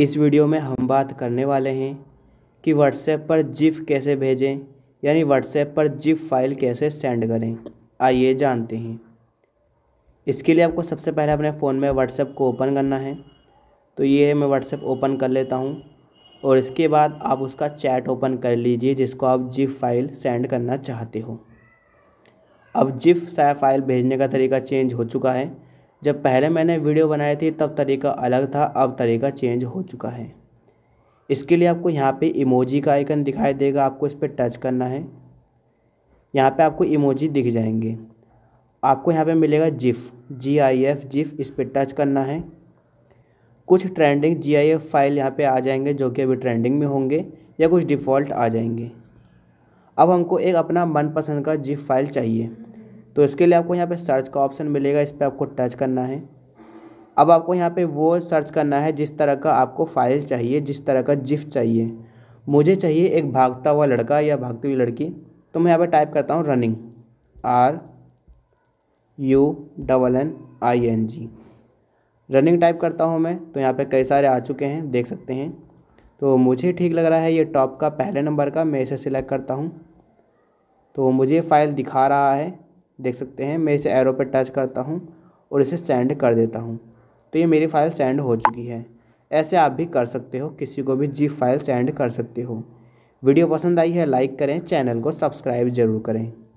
इस वीडियो में हम बात करने वाले हैं कि व्हाट्सएप पर जिफ कैसे भेजें यानी व्हाट्सएप पर जिफ फाइल कैसे सेंड करें आइए जानते हैं इसके लिए आपको सबसे पहले अपने फ़ोन में व्हाट्सएप को ओपन करना है तो ये मैं व्हाट्सएप ओपन कर लेता हूँ और इसके बाद आप उसका चैट ओपन कर लीजिए जिसको आप जिप फाइल सेंड करना चाहते हो अब जिप फाइल भेजने का तरीका चेंज हो चुका है जब पहले मैंने वीडियो बनाई थी तब तरीका अलग था अब तरीका चेंज हो चुका है इसके लिए आपको यहाँ पे इमोजी का आइकन दिखाई देगा आपको इस पर टच करना है यहाँ पे आपको इमोजी दिख जाएंगे आपको यहाँ पे मिलेगा GIF G I F GIF इस पर टच करना है कुछ trending G I F file यहाँ पे आ जाएंगे जो कि अभी ट्रेंडिंग में होंगे या कुछ डिफ़ॉल्ट आ जाएंगे अब हमको एक अपना मनपसंद का जिफ फाइल चाहिए तो इसके लिए आपको यहाँ पे सर्च का ऑप्शन मिलेगा इस पर आपको टच करना है अब आपको यहाँ पे वो सर्च करना है जिस तरह का आपको फाइल चाहिए जिस तरह का जिफ चाहिए मुझे चाहिए एक भागता हुआ लड़का या भागती हुई लड़की तो मैं यहाँ पर टाइप करता हूँ running R U double N I N G running type करता हूँ मैं तो यहाँ पे कई सारे आ चुके हैं देख सकते हैं तो मुझे ठीक लग रहा है ये टॉप का पहले नंबर का मैं इसे सिलेक्ट करता हूँ तो मुझे फ़ाइल दिखा रहा है देख सकते हैं मैं इसे एरो पर टच करता हूँ और इसे सेंड कर देता हूँ तो ये मेरी फ़ाइल सेंड हो चुकी है ऐसे आप भी कर सकते हो किसी को भी जी फाइल सेंड कर सकते हो वीडियो पसंद आई है लाइक करें चैनल को सब्सक्राइब ज़रूर करें